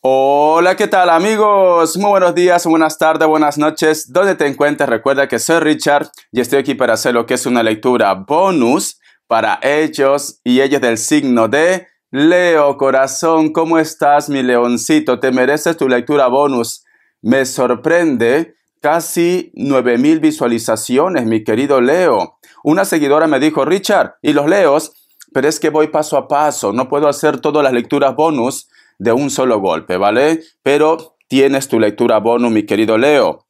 Hola, ¿qué tal amigos? Muy buenos días, buenas tardes, buenas noches. Donde te encuentres, recuerda que soy Richard y estoy aquí para hacer lo que es una lectura bonus para ellos y ellas del signo de Leo, corazón, ¿cómo estás, mi leoncito? Te mereces tu lectura bonus. Me sorprende casi 9000 visualizaciones, mi querido Leo. Una seguidora me dijo, Richard, ¿y los leos? Pero es que voy paso a paso, no puedo hacer todas las lecturas bonus de un solo golpe, ¿vale? Pero tienes tu lectura bonus, mi querido Leo.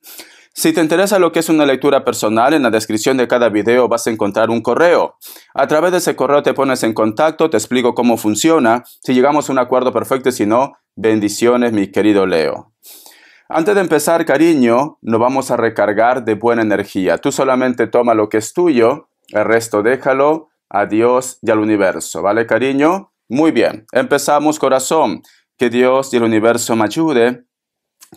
Si te interesa lo que es una lectura personal, en la descripción de cada video vas a encontrar un correo. A través de ese correo te pones en contacto, te explico cómo funciona, si llegamos a un acuerdo perfecto y si no, bendiciones mi querido Leo. Antes de empezar, cariño, nos vamos a recargar de buena energía. Tú solamente toma lo que es tuyo, el resto déjalo a Dios y al universo, ¿vale, cariño? Muy bien, empezamos, corazón. Que Dios y el universo me ayude.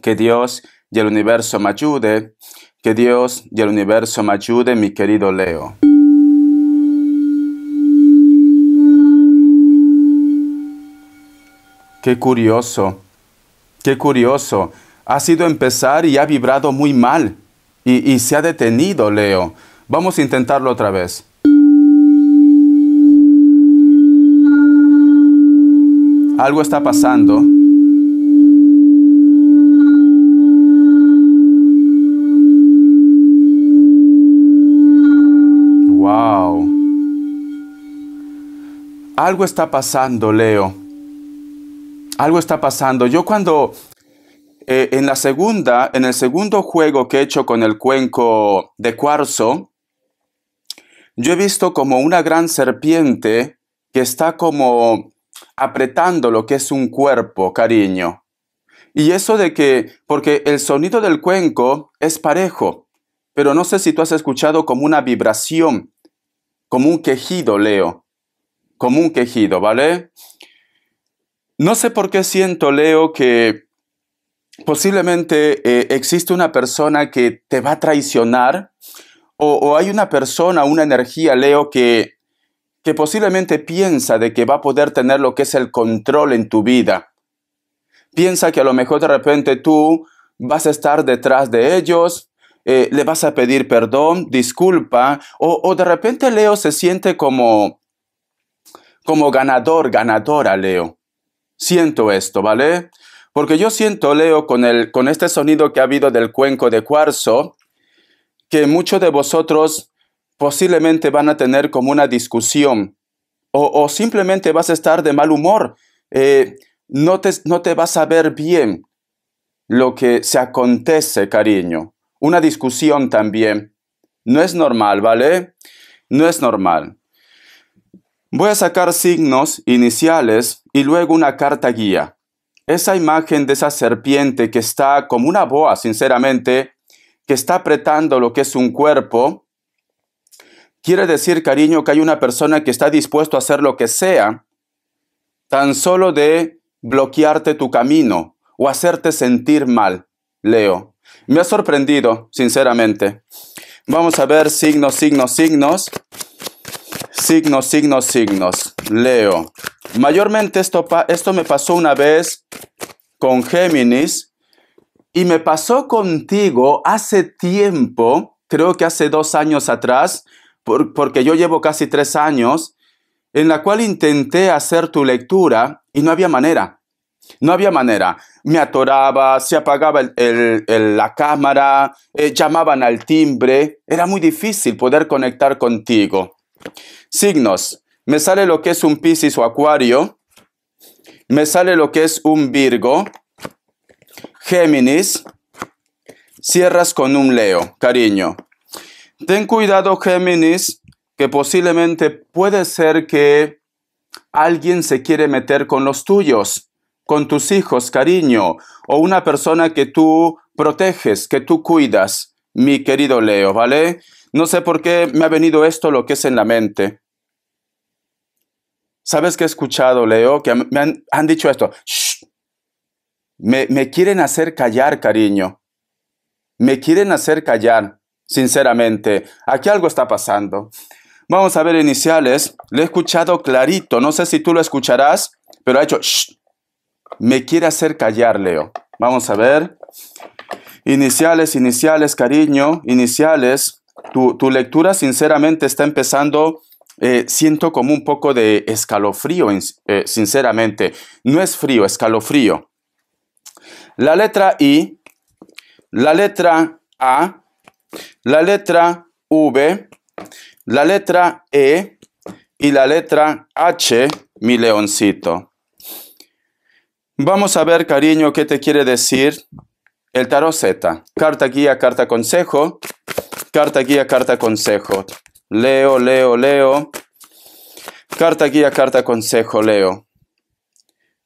Que Dios y el universo me ayude. Que Dios y el universo me ayude, mi querido Leo. Qué curioso, qué curioso. Ha sido empezar y ha vibrado muy mal. Y, y se ha detenido, Leo. Vamos a intentarlo otra vez. algo está pasando. Wow. Algo está pasando, Leo. Algo está pasando. Yo cuando eh, en la segunda, en el segundo juego que he hecho con el cuenco de cuarzo, yo he visto como una gran serpiente que está como apretando lo que es un cuerpo, cariño. Y eso de que, porque el sonido del cuenco es parejo, pero no sé si tú has escuchado como una vibración, como un quejido, Leo, como un quejido, ¿vale? No sé por qué siento, Leo, que posiblemente eh, existe una persona que te va a traicionar o hay una persona, una energía, Leo, que que posiblemente piensa de que va a poder tener lo que es el control en tu vida. Piensa que a lo mejor de repente tú vas a estar detrás de ellos, eh, le vas a pedir perdón, disculpa, o, de repente Leo se siente como, como ganador, ganadora, Leo. Siento esto, ¿vale? Porque yo siento, Leo, con, el, con este sonido que ha habido del cuenco de cuarzo, que muchos de vosotros posiblemente van a tener como una discusión o, simplemente vas a estar de mal humor. Eh, no, te, no te vas a ver bien lo que se acontece, cariño. Una discusión también. No es normal, ¿vale? No es normal. Voy a sacar signos iniciales y luego una carta guía. Esa imagen de esa serpiente que está como una boa, sinceramente, que está apretando lo que es un cuerpo Quiere decir, cariño, que hay una persona que está dispuesto a hacer lo que sea, tan solo de bloquearte tu camino o hacerte sentir mal, Leo. Me ha sorprendido, sinceramente. Vamos a ver signos, signos, signos. Signos, signos, signos. Leo. Mayormente esto, esto me pasó una vez con Géminis y me pasó contigo hace tiempo, creo que hace dos años atrás, porque yo llevo casi tres años, en la cual intenté hacer tu lectura y no había manera. No había manera. Me atoraba, se apagaba la cámara, eh, llamaban al timbre. Era muy difícil poder conectar contigo. Signos. Me sale lo que es un Piscis o Acuario. Me sale lo que es un Virgo. Géminis. Cierras con un Leo, cariño. Ten cuidado, Géminis, que posiblemente puede ser que alguien se quiere meter con los tuyos, con tus hijos, cariño, o una persona que tú proteges, que tú cuidas, mi querido Leo, ¿vale? No sé por qué me ha venido esto lo que es en la mente. ¿Sabes qué he escuchado, Leo? Que me han, dicho esto. me quieren hacer callar, cariño. Me quieren hacer callar. Sinceramente, aquí algo está pasando. Vamos a ver iniciales. Le he escuchado clarito. No sé si tú lo escucharás, pero ha hecho... Me quiere hacer callar, Leo. Vamos a ver. Iniciales, iniciales, cariño. Iniciales. Tu, tu lectura sinceramente está empezando... Eh, siento como un poco de escalofrío, eh, sinceramente. No es frío, escalofrío. La letra I, la letra A la letra V, la letra E y la letra H, mi leoncito. Vamos a ver, cariño, qué te quiere decir el tarot Z. Carta guía, carta consejo. Carta guía, carta consejo. Leo, Leo, Leo. Carta guía, carta consejo, Leo.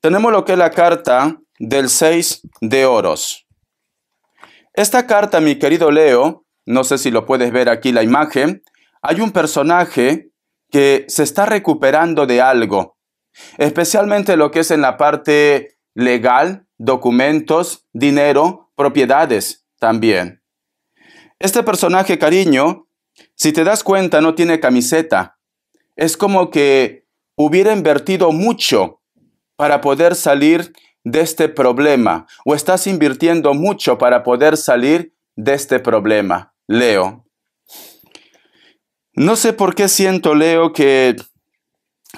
Tenemos lo que es la carta del 6 de oros. Esta carta, mi querido Leo, no sé si lo puedes ver aquí la imagen, hay un personaje que se está recuperando de algo, especialmente lo que es en la parte legal, documentos, dinero, propiedades también. Este personaje, cariño, si te das cuenta, no tiene camiseta. Es como que hubiera invertido mucho para poder salir de este problema o estás invirtiendo mucho para poder salir de este problema. Leo. No sé por qué siento, Leo, que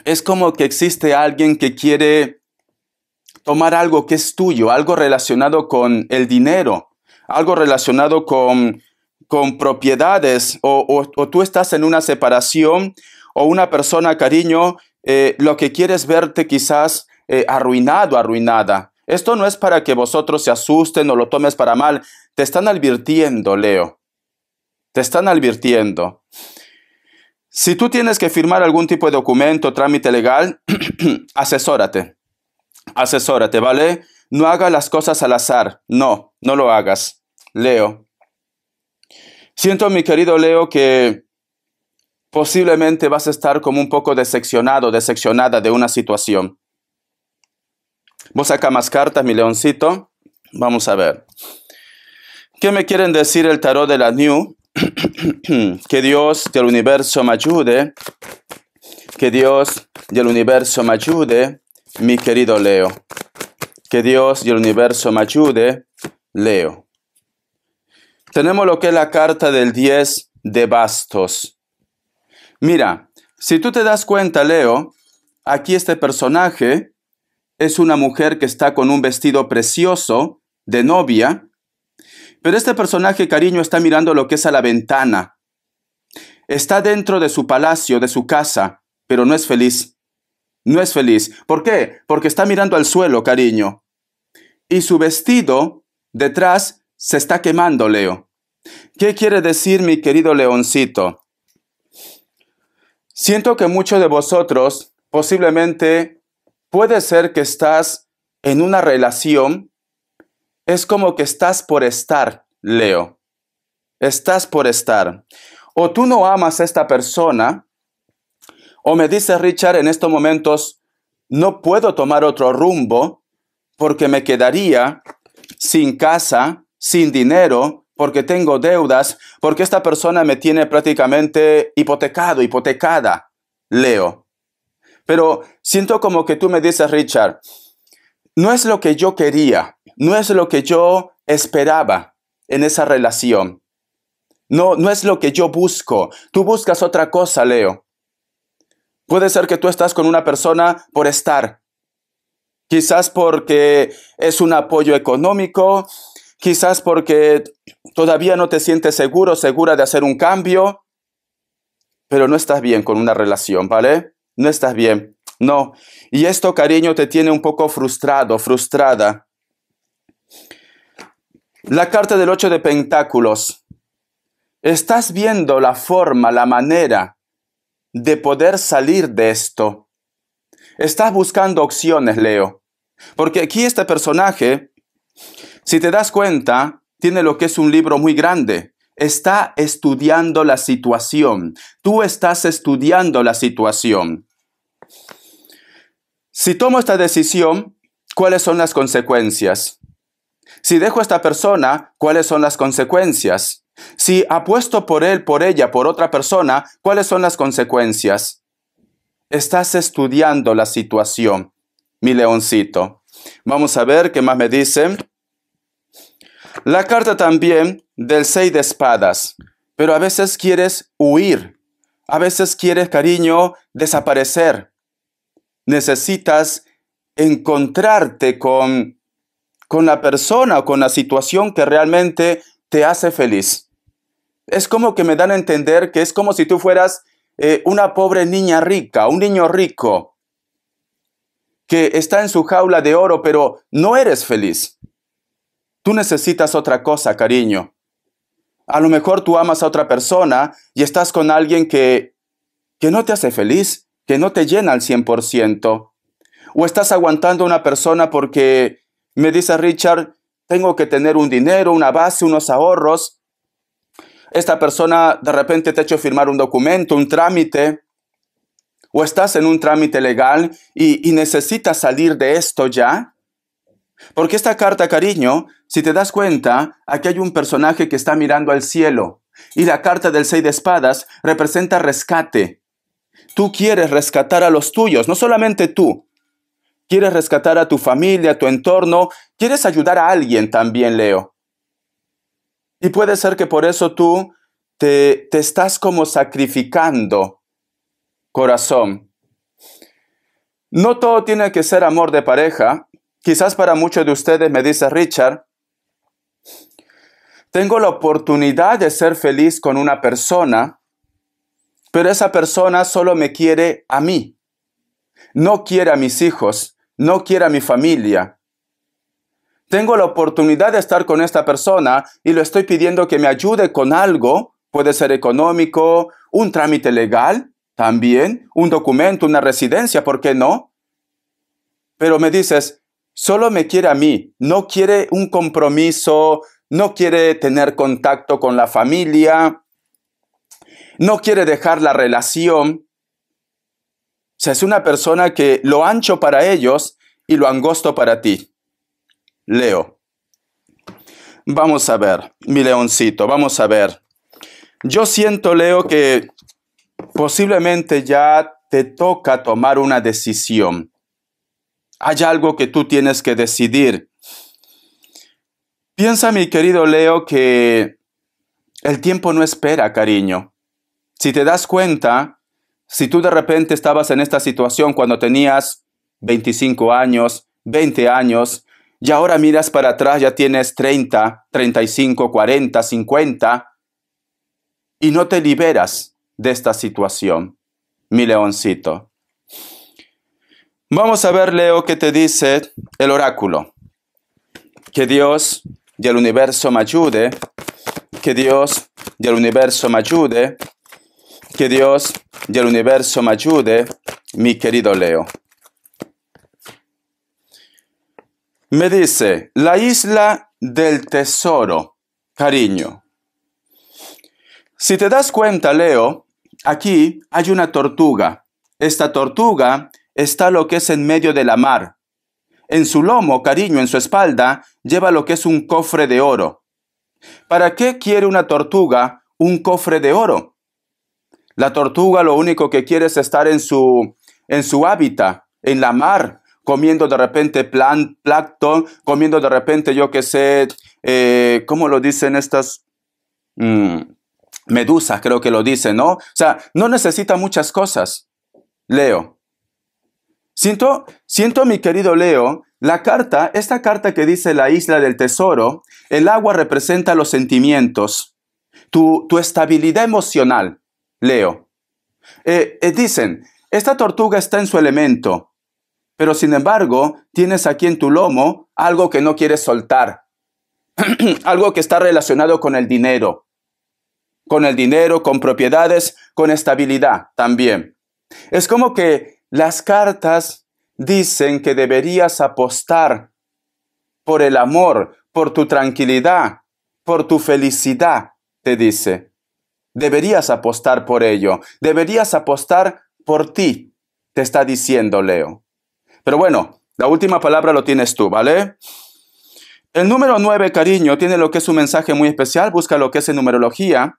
es como que existe alguien que quiere tomar algo que es tuyo, algo relacionado con el dinero, algo relacionado con, propiedades, o, tú estás en una separación, o una persona, cariño, eh, lo que quieres verte quizás eh, arruinado, arruinada. Esto no es para que vosotros se asusten o lo tomes para mal, te están advirtiendo, Leo. Te están advirtiendo. Si tú tienes que firmar algún tipo de documento, trámite legal, asesórate. Asesórate, ¿vale? No hagas las cosas al azar. No, no lo hagas. Leo. Siento, mi querido Leo, que posiblemente vas a estar como un poco decepcionado, decepcionada de una situación. Vos saca más cartas, mi leoncito. Vamos a ver. ¿Qué me quieren decir el tarot de la New que Dios del universo me ayude, que Dios del universo me ayude, mi querido Leo, que Dios del universo me ayude, Leo. Tenemos lo que es la carta del 10 de bastos. Mira, si tú te das cuenta, Leo, aquí este personaje es una mujer que está con un vestido precioso de novia, pero este personaje, cariño, está mirando lo que es a la ventana. Está dentro de su palacio, de su casa, pero no es feliz. No es feliz. ¿Por qué? Porque está mirando al suelo, cariño. Y su vestido detrás se está quemando, Leo. ¿Qué quiere decir mi querido leoncito? Siento que muchos de vosotros posiblemente puede ser que estás en una relación es como que estás por estar, Leo. Estás por estar. O tú no amas a esta persona, o me dice Richard en estos momentos, no puedo tomar otro rumbo porque me quedaría sin casa, sin dinero, porque tengo deudas, porque esta persona me tiene prácticamente hipotecado, hipotecada, Leo. Pero siento como que tú me dices, Richard, no es lo que yo quería, no es lo que yo esperaba en esa relación. No, no es lo que yo busco. Tú buscas otra cosa, Leo. Puede ser que tú estás con una persona por estar. Quizás porque es un apoyo económico, quizás porque todavía no te sientes seguro, segura de hacer un cambio, pero no estás bien con una relación, ¿vale? No estás bien, no. Y esto, cariño, te tiene un poco frustrado, frustrada. La carta del ocho de Pentáculos. Estás viendo la forma, la manera de poder salir de esto. Estás buscando opciones, Leo. Porque aquí este personaje, si te das cuenta, tiene lo que es un libro muy grande. Está estudiando la situación. Tú estás estudiando la situación. Si tomo esta decisión, ¿cuáles son las consecuencias? Si dejo a esta persona, ¿cuáles son las consecuencias? Si apuesto por él, por ella, por otra persona, ¿cuáles son las consecuencias? Estás estudiando la situación, mi leoncito. Vamos a ver qué más me dice. La carta también del seis de espadas, pero a veces quieres huir, a veces quieres, cariño, desaparecer. Necesitas encontrarte con con la persona o con la situación que realmente te hace feliz. Es como que me dan a entender que es como si tú fueras eh, una pobre niña rica, un niño rico, que está en su jaula de oro, pero no eres feliz. Tú necesitas otra cosa, cariño. A lo mejor tú amas a otra persona y estás con alguien que, que no te hace feliz, que no te llena al 100%. O estás aguantando a una persona porque me dice Richard, tengo que tener un dinero, una base, unos ahorros. Esta persona de repente te ha hecho firmar un documento, un trámite, o estás en un trámite legal y, y necesitas salir de esto ya. Porque esta carta, cariño, si te das cuenta, aquí hay un personaje que está mirando al cielo. Y la carta del seis de espadas representa rescate. Tú quieres rescatar a los tuyos, no solamente tú, quieres rescatar a tu familia, a tu entorno, quieres ayudar a alguien también, Leo. Y puede ser que por eso tú te, estás como sacrificando, corazón. No todo tiene que ser amor de pareja. Quizás para muchos de ustedes, me dice Richard, tengo la oportunidad de ser feliz con una persona, pero esa persona solo me quiere a mí, no quiere a mis hijos, no quiere a mi familia. Tengo la oportunidad de estar con esta persona y le estoy pidiendo que me ayude con algo. Puede ser económico, un trámite legal, también, un documento, una residencia, ¿por qué no? Pero me dices, solo me quiere a mí, no quiere un compromiso, no quiere tener contacto con la familia, no quiere dejar la relación sea, es una persona que lo ancho para ellos y lo angosto para ti. Leo. Vamos a ver, mi leoncito, vamos a ver. Yo siento, Leo, que posiblemente ya te toca tomar una decisión. Hay algo que tú tienes que decidir. Piensa, mi querido Leo, que el tiempo no espera, cariño. Si te das cuenta, si tú de repente estabas en esta situación cuando tenías 25 años, 20 años, y ahora miras para atrás, ya tienes 30, 35, 40, 50, y no te liberas de esta situación, mi leoncito. Vamos a ver, Leo, qué te dice el oráculo. Que Dios y el universo me ayude, que Dios y el universo me ayude que Dios y el universo me ayude, mi querido Leo. Me dice, la isla del tesoro, cariño. Si te das cuenta, Leo, aquí hay una tortuga. Esta tortuga está lo que es en medio de la mar. En su lomo, cariño, en su espalda, lleva lo que es un cofre de oro. ¿Para qué quiere una tortuga un cofre de oro? La tortuga lo único que quiere es estar en su, en su hábitat, en la mar, comiendo de repente plancton, comiendo de repente, yo qué sé, eh, ¿cómo lo dicen estas? Mm, medusas, creo que lo dicen, ¿no? O sea, no necesita muchas cosas. Leo. Siento, siento, mi querido Leo, la carta, esta carta que dice la isla del tesoro, el agua representa los sentimientos, tu, tu estabilidad emocional. Leo. Eh, eh, dicen, esta tortuga está en su elemento, pero sin embargo tienes aquí en tu lomo algo que no quieres soltar, algo que está relacionado con el dinero, con el dinero, con propiedades, con estabilidad también. Es como que las cartas dicen que deberías apostar por el amor, por tu tranquilidad, por tu felicidad, te dice. Deberías apostar por ello, deberías apostar por ti, te está diciendo Leo. Pero bueno, la última palabra lo tienes tú, ¿vale? El número 9, cariño, tiene lo que es un mensaje muy especial, busca lo que es en numerología,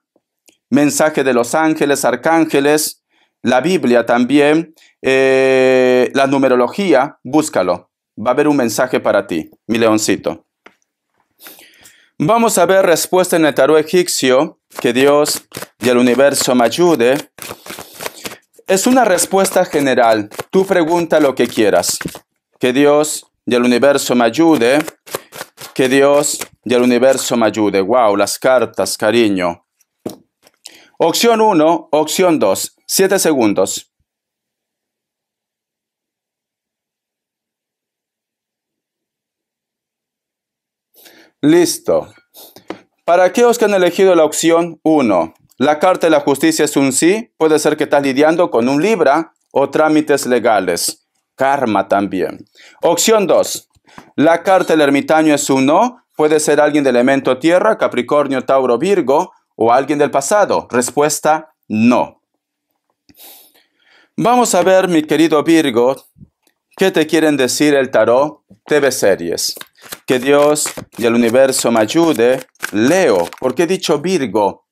mensaje de los ángeles, arcángeles, la Biblia también, eh, la numerología, búscalo. Va a haber un mensaje para ti, mi leoncito. Vamos a ver respuesta en el tarot egipcio que Dios y el universo me ayude, es una respuesta general. Tú pregunta lo que quieras. Que Dios y el universo me ayude. Que Dios y el universo me ayude. Wow, las cartas, cariño. Opción 1, opción 2. 7 segundos. Listo. ¿Para qué os que han elegido la opción 1? La carta de la justicia es un sí, puede ser que estás lidiando con un libra o trámites legales. Karma también. Opción 2. La carta del ermitaño es un no, puede ser alguien del elemento tierra, Capricornio, Tauro, Virgo o alguien del pasado. Respuesta, no. Vamos a ver, mi querido Virgo, qué te quieren decir el tarot TV series. Que Dios y el universo me ayude. Leo, porque he dicho Virgo,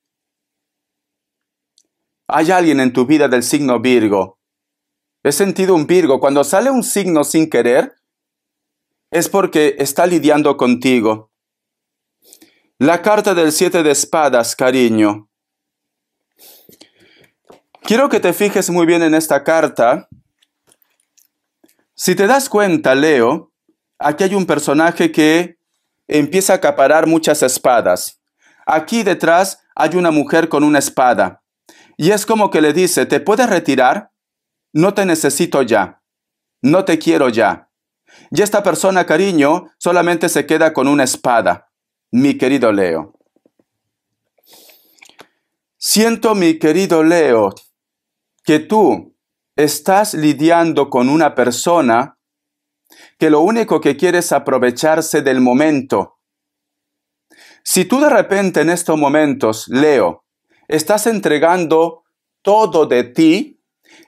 hay alguien en tu vida del signo Virgo. He sentido un Virgo. Cuando sale un signo sin querer, es porque está lidiando contigo. La carta del siete de espadas, cariño. Quiero que te fijes muy bien en esta carta. Si te das cuenta, Leo, aquí hay un personaje que empieza a acaparar muchas espadas. Aquí detrás hay una mujer con una espada. Y es como que le dice, ¿te puedes retirar? No te necesito ya. No te quiero ya. Y esta persona, cariño, solamente se queda con una espada, mi querido Leo. Siento, mi querido Leo, que tú estás lidiando con una persona que lo único que quiere es aprovecharse del momento. Si tú de repente en estos momentos, Leo, Estás entregando todo de ti.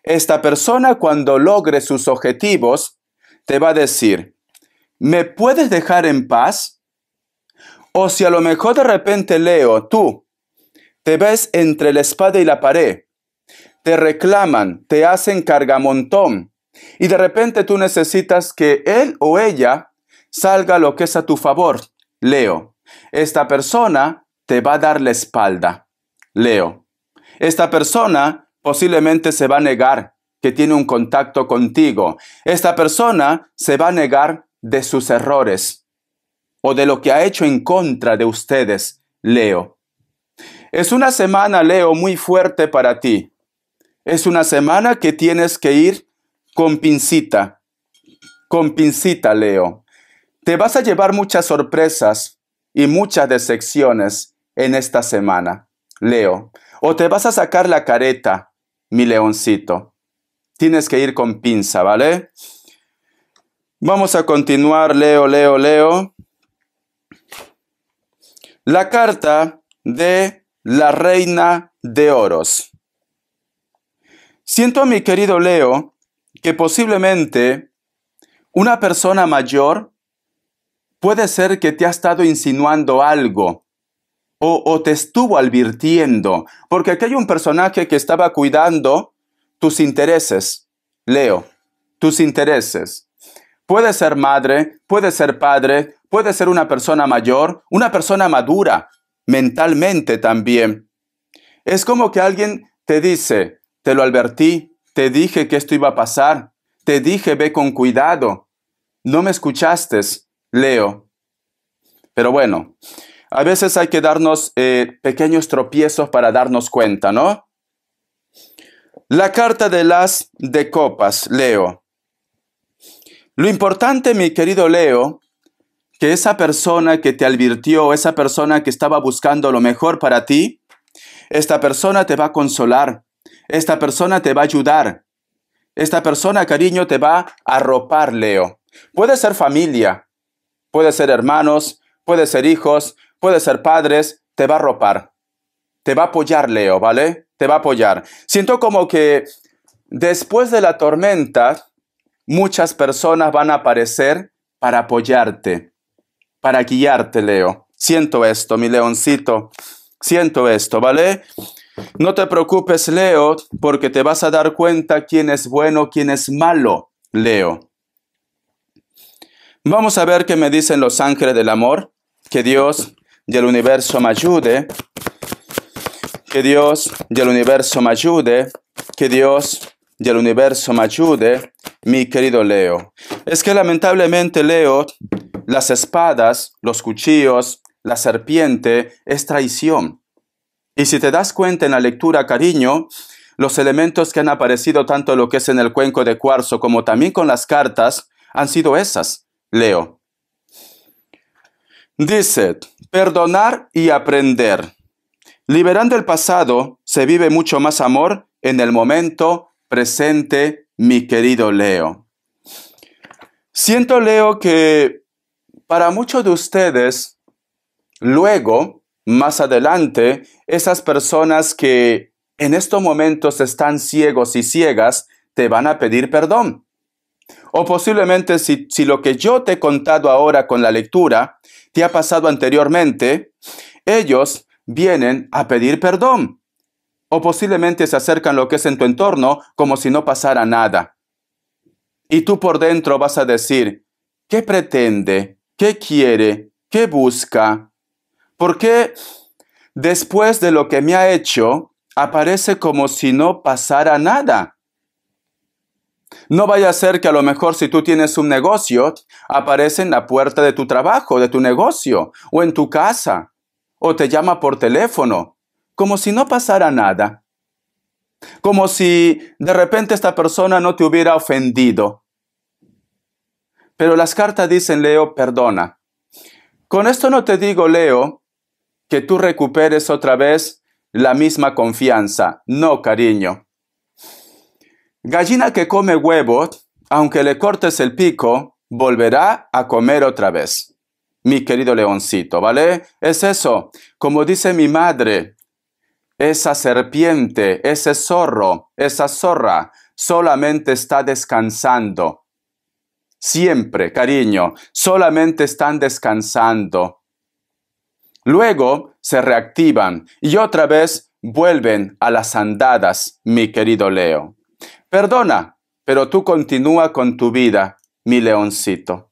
Esta persona cuando logre sus objetivos te va a decir, ¿me puedes dejar en paz? O si a lo mejor de repente leo, tú te ves entre la espada y la pared, te reclaman, te hacen cargamontón, y de repente tú necesitas que él o ella salga lo que es a tu favor. Leo, esta persona te va a dar la espalda. Leo, esta persona posiblemente se va a negar que tiene un contacto contigo. Esta persona se va a negar de sus errores o de lo que ha hecho en contra de ustedes, Leo. Es una semana, Leo, muy fuerte para ti. Es una semana que tienes que ir con pincita, con pincita, Leo. Te vas a llevar muchas sorpresas y muchas decepciones en esta semana. Leo, o te vas a sacar la careta, mi leoncito. Tienes que ir con pinza, ¿vale? Vamos a continuar, Leo, Leo, Leo. La carta de la reina de oros. Siento mi querido Leo que posiblemente una persona mayor puede ser que te ha estado insinuando algo o, te estuvo advirtiendo, porque aquí hay un personaje que estaba cuidando tus intereses. Leo, tus intereses. Puede ser madre, puede ser padre, puede ser una persona mayor, una persona madura, mentalmente también. Es como que alguien te dice, te lo advertí, te dije que esto iba a pasar, te dije ve con cuidado, no me escuchaste, Leo. Pero bueno, a veces hay que darnos eh, pequeños tropiezos para darnos cuenta, ¿no? La carta de las de copas, Leo. Lo importante, mi querido Leo, que esa persona que te advirtió, esa persona que estaba buscando lo mejor para ti, esta persona te va a consolar, esta persona te va a ayudar, esta persona, cariño, te va a arropar, Leo. Puede ser familia, puede ser hermanos, puede ser hijos, puede ser padres, te va a ropar. Te va a apoyar, Leo, ¿vale? Te va a apoyar. Siento como que después de la tormenta, muchas personas van a aparecer para apoyarte, para guiarte, Leo. Siento esto, mi leoncito. Siento esto, ¿vale? No te preocupes, Leo, porque te vas a dar cuenta quién es bueno, quién es malo, Leo. Vamos a ver qué me dicen los ángeles del amor. Que Dios el universo me ayude. Que Dios el universo me ayude. Que Dios el universo me ayude, mi querido Leo. Es que lamentablemente, Leo, las espadas, los cuchillos, la serpiente es traición. Y si te das cuenta en la lectura, cariño, los elementos que han aparecido tanto lo que es en el cuenco de cuarzo como también con las cartas han sido esas, Leo. Dice, perdonar y aprender. Liberando el pasado, se vive mucho más amor en el momento presente, mi querido Leo. Siento, Leo, que para muchos de ustedes, luego, más adelante, esas personas que en estos momentos están ciegos y ciegas, te van a pedir perdón. O posiblemente si, lo que yo te he contado ahora con la lectura te ha pasado anteriormente, ellos vienen a pedir perdón. O posiblemente se acercan lo que es en tu entorno como si no pasara nada. Y tú por dentro vas a decir, ¿qué pretende? ¿Qué quiere? ¿Qué busca? ¿Por qué después de lo que me ha hecho aparece como si no pasara nada? No vaya a ser que a lo mejor si tú tienes un negocio, aparece en la puerta de tu trabajo, de tu negocio, o en tu casa, o te llama por teléfono, como si no pasara nada. Como si de repente esta persona no te hubiera ofendido. Pero las cartas dicen, Leo, perdona. Con esto no te digo, Leo, que tú recuperes otra vez la misma confianza. No, cariño. Gallina que come huevos, aunque le cortes el pico, volverá a comer otra vez. Mi querido leoncito, ¿vale? Es eso. Como dice mi madre, esa serpiente, ese zorro, esa zorra, solamente está descansando. Siempre, cariño, solamente están descansando. Luego se reactivan y otra vez vuelven a las andadas, mi querido Leo. Perdona, pero tú continúa con tu vida, mi leoncito.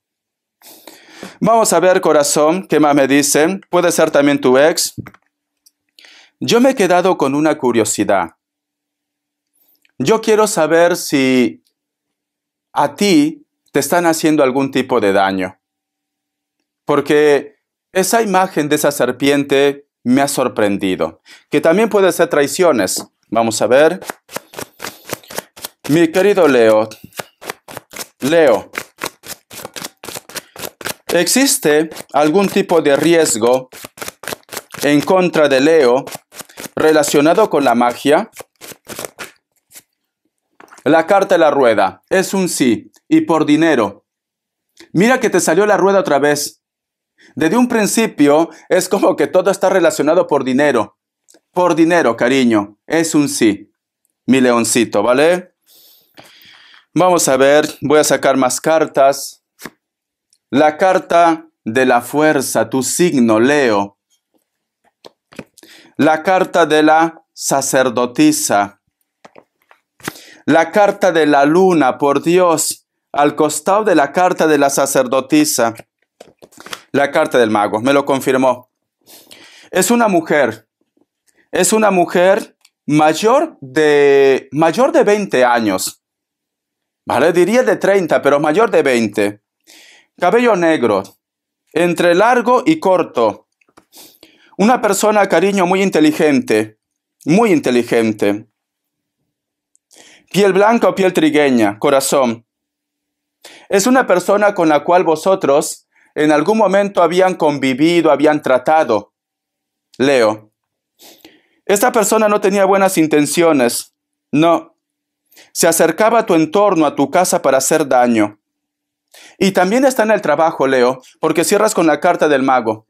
Vamos a ver, corazón, ¿qué más me dicen? Puede ser también tu ex. Yo me he quedado con una curiosidad. Yo quiero saber si a ti te están haciendo algún tipo de daño. Porque esa imagen de esa serpiente me ha sorprendido. Que también puede ser traiciones. Vamos a ver. Mi querido Leo, Leo, ¿existe algún tipo de riesgo en contra de Leo relacionado con la magia? La carta de la rueda es un sí y por dinero. Mira que te salió la rueda otra vez. Desde un principio es como que todo está relacionado por dinero. Por dinero, cariño, es un sí. Mi leoncito, ¿vale? Vamos a ver, voy a sacar más cartas. La carta de la fuerza, tu signo, Leo. La carta de la sacerdotisa. La carta de la luna, por Dios, al costado de la carta de la sacerdotisa. La carta del mago, me lo confirmó. Es una mujer. Es una mujer mayor de, mayor de 20 años Vale, diría de 30, pero mayor de 20. Cabello negro, entre largo y corto. Una persona, cariño, muy inteligente, muy inteligente. Piel blanca o piel trigueña, corazón. Es una persona con la cual vosotros en algún momento habían convivido, habían tratado. Leo. Esta persona no tenía buenas intenciones. No, se acercaba a tu entorno, a tu casa para hacer daño. Y también está en el trabajo, Leo, porque cierras con la carta del mago.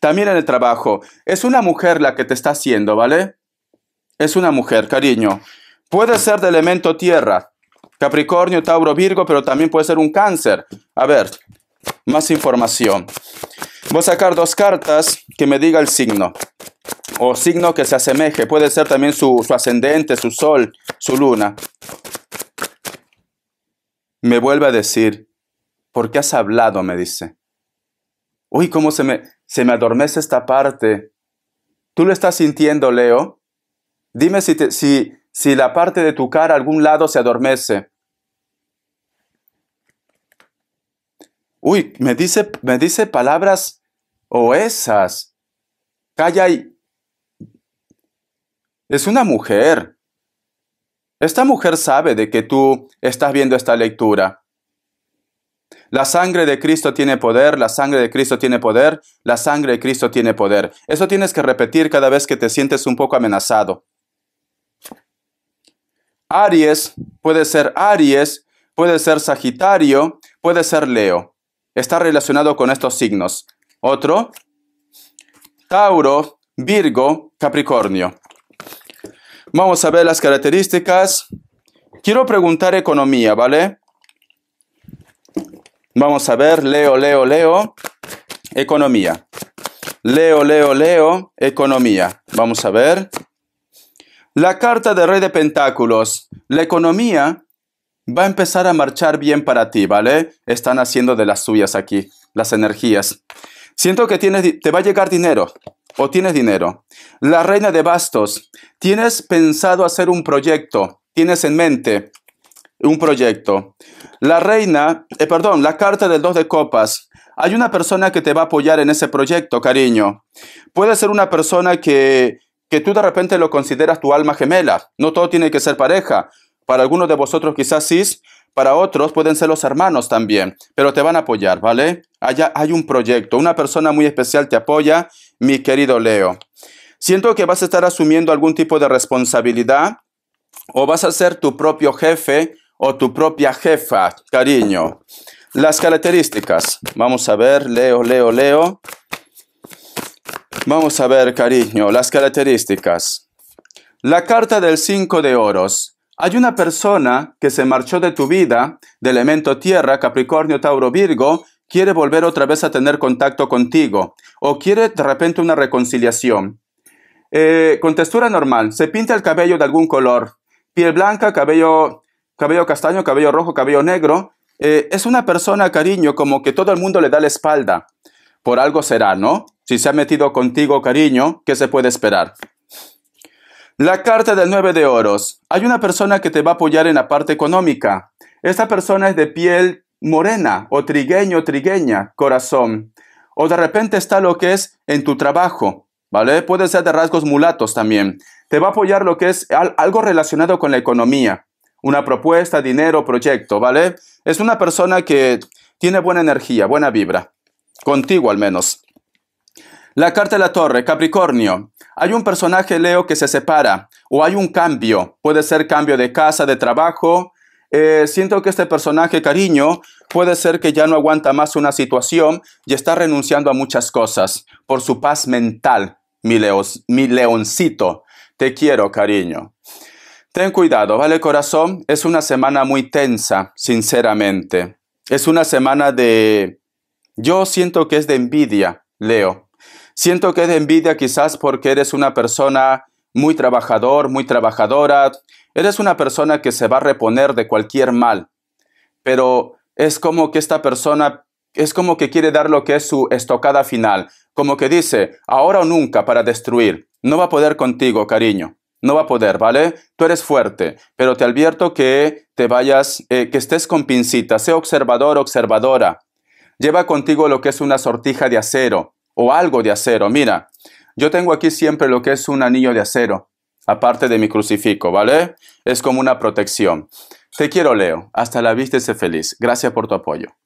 También en el trabajo. Es una mujer la que te está haciendo, ¿vale? Es una mujer, cariño. Puede ser de elemento tierra, Capricornio, Tauro, Virgo, pero también puede ser un cáncer. A ver, más información. Voy a sacar dos cartas que me diga el signo o signo que se asemeje. Puede ser también su, ascendente, su sol, su luna. Me vuelve a decir, ¿por qué has hablado? me dice. Uy, cómo se me, se me adormece esta parte. ¿Tú lo estás sintiendo, Leo? Dime si, si la parte de tu cara algún lado se adormece. Uy, me dice, me dice palabras o esas. Calla y, es una mujer. Esta mujer sabe de que tú estás viendo esta lectura. La sangre de Cristo tiene poder, la sangre de Cristo tiene poder, la sangre de Cristo tiene poder. Eso tienes que repetir cada vez que te sientes un poco amenazado. Aries puede ser Aries, puede ser Sagitario, puede ser Leo. Está relacionado con estos signos. Otro, Tauro, Virgo, Capricornio. Vamos a ver las características. Quiero preguntar economía, ¿vale? Vamos a ver, leo, leo, leo, economía. Leo, leo, leo, economía. Vamos a ver. La carta de rey de pentáculos. La economía va a empezar a marchar bien para ti, ¿vale? Están haciendo de las suyas aquí, las energías. Siento que tienes, te va a llegar dinero o tienes dinero. La reina de bastos, tienes pensado hacer un proyecto, tienes en mente un proyecto. La reina, eh, perdón, la carta del dos de copas. Hay una persona que te va a apoyar en ese proyecto, cariño. Puede ser una persona que, que tú de repente lo consideras tu alma gemela. No todo tiene que ser pareja. Para algunos de vosotros quizás sí, para otros pueden ser los hermanos también, pero te van a apoyar, ¿vale? Allá hay un proyecto, una persona muy especial te apoya, mi querido Leo. Siento que vas a estar asumiendo algún tipo de responsabilidad o vas a ser tu propio jefe o tu propia jefa, cariño. Las características. Vamos a ver, Leo, Leo, Leo. Vamos a ver, cariño, las características. La carta del 5 de oros. Hay una persona que se marchó de tu vida, de elemento tierra, Capricornio, Tauro, Virgo, quiere volver otra vez a tener contacto contigo o quiere de repente una reconciliación. Eh, con textura normal, se pinta el cabello de algún color, piel blanca, cabello, cabello castaño, cabello rojo, cabello negro. Eh, es una persona, cariño, como que todo el mundo le da la espalda. Por algo será, ¿no? Si se ha metido contigo, cariño, ¿qué se puede esperar? La carta del 9 de oros. Hay una persona que te va a apoyar en la parte económica. Esta persona es de piel morena o trigueño, trigueña, corazón. O de repente está lo que es en tu trabajo, ¿vale? Puede ser de rasgos mulatos también. Te va a apoyar lo que es algo relacionado con la economía. Una propuesta, dinero, proyecto, ¿vale? Es una persona que tiene buena energía, buena vibra. Contigo al menos. La carta de la torre, Capricornio. Hay un personaje Leo que se separa o hay un cambio. Puede ser cambio de casa, de trabajo. Eh, siento que este personaje, cariño, puede ser que ya no aguanta más una situación y está renunciando a muchas cosas por su paz mental, mi leoncito. Te quiero, cariño. Ten cuidado, ¿vale, corazón? Es una semana muy tensa, sinceramente. Es una semana de... Yo siento que es de envidia, Leo. Siento que es de envidia quizás porque eres una persona muy trabajador, muy trabajadora, eres una persona que se va a reponer de cualquier mal, pero es como que esta persona es como que quiere dar lo que es su estocada final, como que dice, ahora o nunca para destruir, no va a poder contigo, cariño. No va a poder, ¿vale? Tú eres fuerte, pero te advierto que te vayas, eh, que estés con pincita, sé observador, observadora. Lleva contigo lo que es una sortija de acero, o algo de acero. Mira, yo tengo aquí siempre lo que es un anillo de acero, aparte de mi crucifijo, ¿vale? Es como una protección. Te quiero, Leo. Hasta la vista y sé feliz. Gracias por tu apoyo.